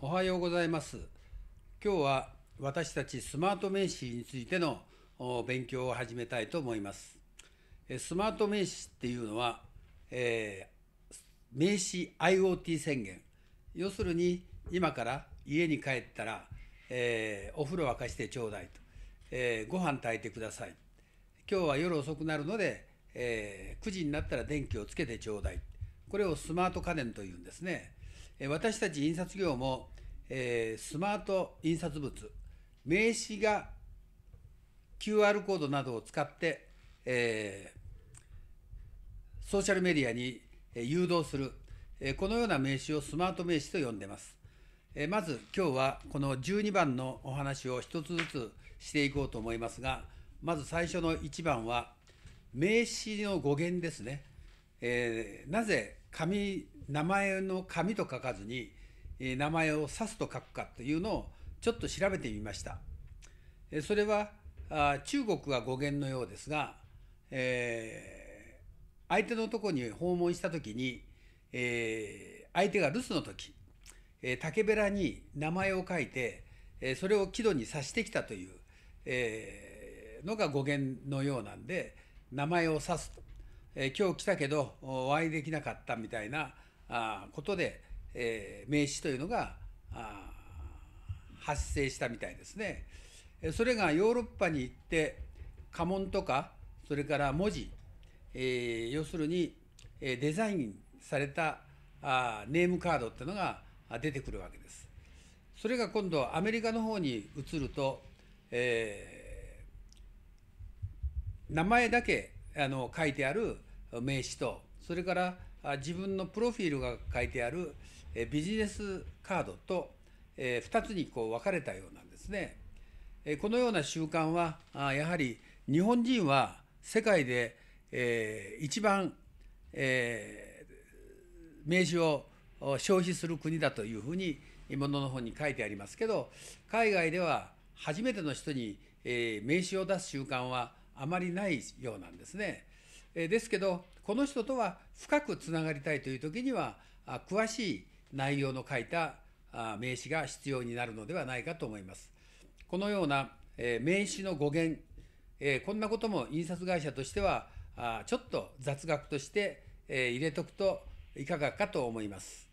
おはようございます今日は私たちスマート名詞についての勉強を始めたいと思いますスマート名詞っていうのは、えー、名詞 IoT 宣言要するに今から家に帰ったら、えー、お風呂沸かしてちょうだいと、えー、ご飯炊いてください今日は夜遅くなるので、えー、9時になったら電気をつけてちょうだいこれをスマート家電というんですね私たち印刷業も、えー、スマート印刷物、名刺が QR コードなどを使って、えー、ソーシャルメディアに誘導する、えこのような名刺をスマート名刺と呼んでます。えまず今日はこの12番のお話を一つずつしていこうと思いますが、まず最初の1番は、名刺の語源ですね。えー、なぜ紙名前の紙と書かずに名前を指すと書くかというのをちょっと調べてみましたそれは中国が語源のようですが、えー、相手のとこに訪問した時に、えー、相手が留守の時、え竹べらに名前を書いて、えそれを木戸に指してきたという、えー、のが語源のようなんで名前を指すと、えー、今日来たけどお会いできなかったみたいなあことで、えー、名詞というのが発生したみたいですね。それがヨーロッパに行って家紋とかそれから文字、えー、要するにデザインされたあネームカードっていうのが出てくるわけです。それが今度アメリカの方に移ると、えー、名前だけあの書いてある名詞とそれから自分のプロフィールが書いてあるビジネスカードと2つにこう分かれたようなんですね。このような習慣はやはり日本人は世界で一番名刺を消費する国だというふうにものの本に書いてありますけど海外では初めての人に名刺を出す習慣はあまりないようなんですね。えですけどこの人とは深くつながりたいという時には詳しい内容の書いた名詞が必要になるのではないかと思います。このような名詞の語源こんなことも印刷会社としてはちょっと雑学として入れとくといかがかと思います。